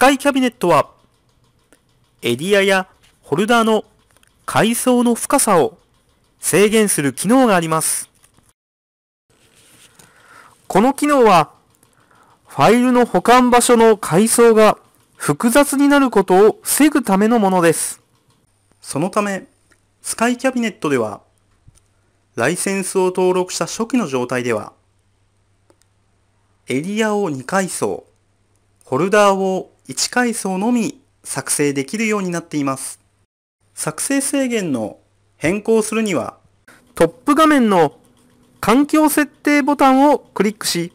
カいキャビネットは、エリアやホルダーの階層の深さを制限する機能があります。この機能は、ファイルの保管場所の階層が複雑になることを防ぐためのものです。そのため、スカイキャビネットでは、ライセンスを登録した初期の状態では、エリアを2階層、ホルダーを1階層のみ作成できるようになっています。作成制限の変更するには、トップ画面の環境設定ボタンをクリックし、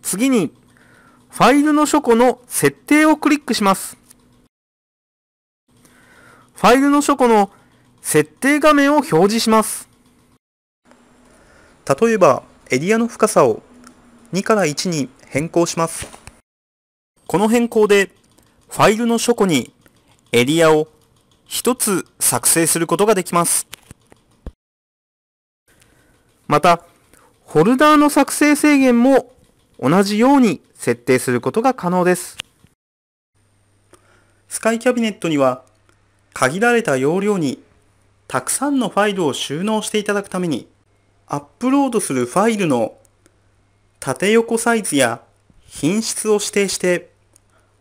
次に、ファイルの書庫の設定をクリックします。ファイルの書庫の設定画面を表示します。例えば、エリアの深さを2から1に変更します。この変更で、ファイルの書庫にエリアを1つ作成することができます。また、フォルダーの作成制限も同じように設定することが可能です。スカイキャビネットには、限られた容量にたくさんのファイルを収納していただくために、アップロードするファイルの縦横サイズや品質を指定して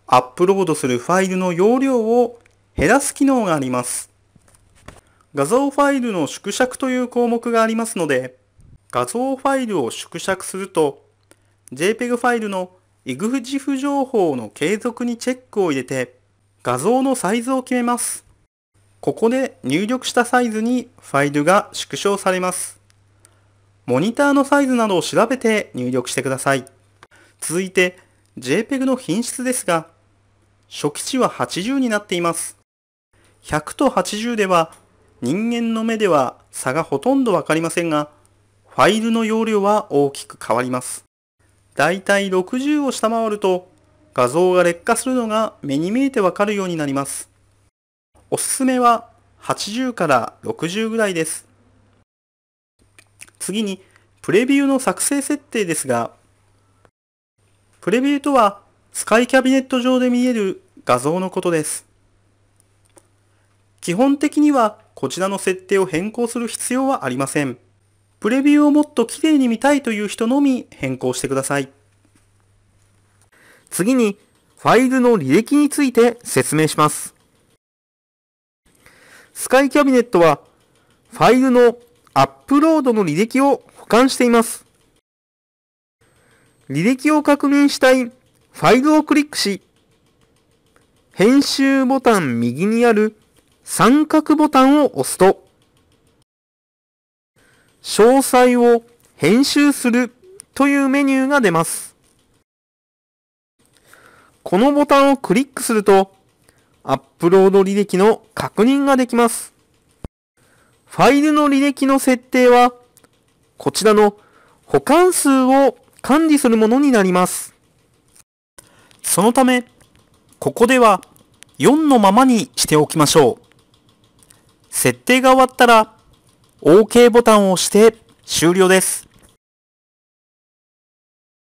アップロードするファイルの容量を減らす機能があります。画像ファイルの縮尺という項目がありますので、画像ファイルを縮尺すると、JPEG ファイルの e フ i f 情報の継続にチェックを入れて、画像のサイズを決めます。ここで入力したサイズにファイルが縮小されます。モニターのサイズなどを調べて入力してください。続いて JPEG の品質ですが、初期値は80になっています。100と80では人間の目では差がほとんどわかりませんが、ファイルの容量は大きく変わります。だいたい60を下回ると画像が劣化するのが目に見えてわかるようになります。おすすめは80から60ぐらいです。次にプレビューの作成設定ですが、プレビューとは、スカイキャビネット上で見える画像のことです。基本的には、こちらの設定を変更する必要はありません。プレビューをもっと綺麗に見たいという人のみ変更してください。次に、ファイルの履歴について説明します。スカイキャビネットは、ファイルのアップロードの履歴を保管しています。履歴を確認したいファイルをクリックし、編集ボタン右にある三角ボタンを押すと、詳細を編集するというメニューが出ます。このボタンをクリックすると、アップロード履歴の確認ができます。ファイルの履歴の設定は、こちらの保管数を管理するものになります。そのため、ここでは4のままにしておきましょう。設定が終わったら OK ボタンを押して終了です。